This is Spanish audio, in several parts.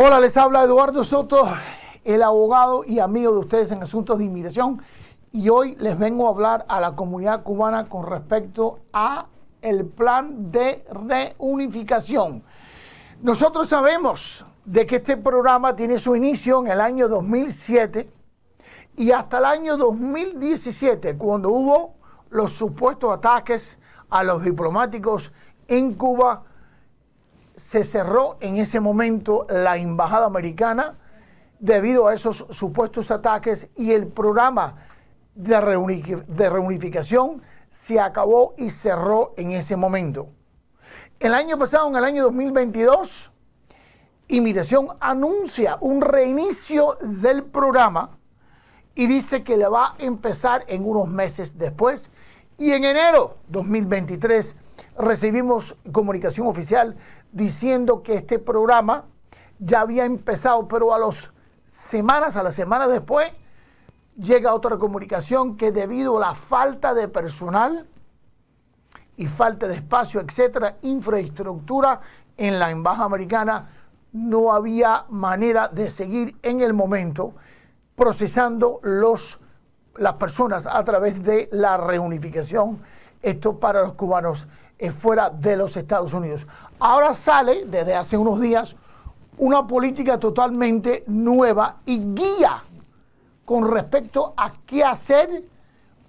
Hola, les habla Eduardo Soto, el abogado y amigo de ustedes en asuntos de inmigración. Y hoy les vengo a hablar a la comunidad cubana con respecto a el plan de reunificación. Nosotros sabemos de que este programa tiene su inicio en el año 2007 y hasta el año 2017, cuando hubo los supuestos ataques a los diplomáticos en Cuba se cerró en ese momento la embajada americana debido a esos supuestos ataques y el programa de, reunificación se acabó y cerró en ese momento. El año pasado, en el año 2022, Inmigración anuncia un reinicio del programa y dice que le va a empezar en unos meses después y en enero 2023 recibimos comunicación oficial diciendo que este programa ya había empezado, pero a las semanas, a las semanas después, llega otra comunicación que debido a la falta de personal y falta de espacio, etcétera, infraestructura en la embajada americana, no había manera de seguir en el momento procesando los, las personas a través de la reunificación. Esto para los cubanos es fuera de los Estados Unidos. Ahora sale, desde hace unos días, una política totalmente nueva y guía con respecto a qué hacer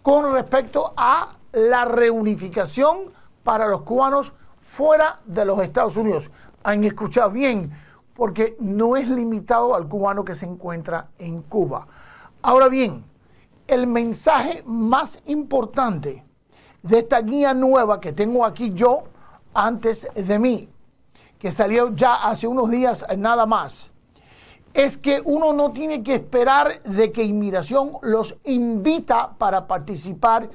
con respecto a la reunificación para los cubanos fuera de los Estados Unidos. Han escuchado bien, porque no es limitado al cubano que se encuentra en Cuba. Ahora bien, el mensaje más importante de esta guía nueva que tengo aquí yo antes de mí, que salió ya hace unos días eh, nada más, es que uno no tiene que esperar de que inmigración los invita para participar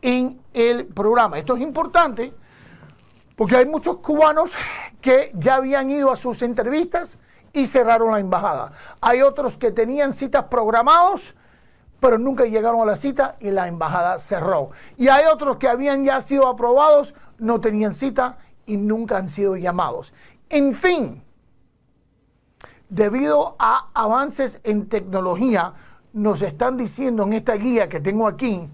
en el programa. Esto es importante porque hay muchos cubanos que ya habían ido a sus entrevistas y cerraron la embajada. Hay otros que tenían citas programadas, pero nunca llegaron a la cita y la embajada cerró. Y hay otros que habían ya sido aprobados, no tenían cita y nunca han sido llamados. En fin, debido a avances en tecnología, nos están diciendo en esta guía que tengo aquí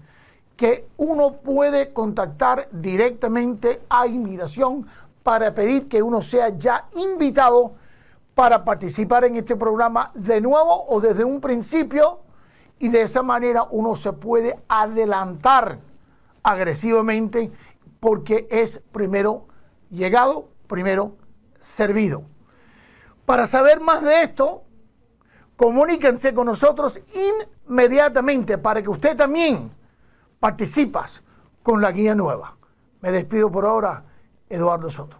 que uno puede contactar directamente a inmigración para pedir que uno sea ya invitado para participar en este programa de nuevo o desde un principio y de esa manera uno se puede adelantar agresivamente porque es primero llegado, primero servido. Para saber más de esto, comuníquense con nosotros inmediatamente para que usted también participas con la guía nueva. Me despido por ahora, Eduardo Soto.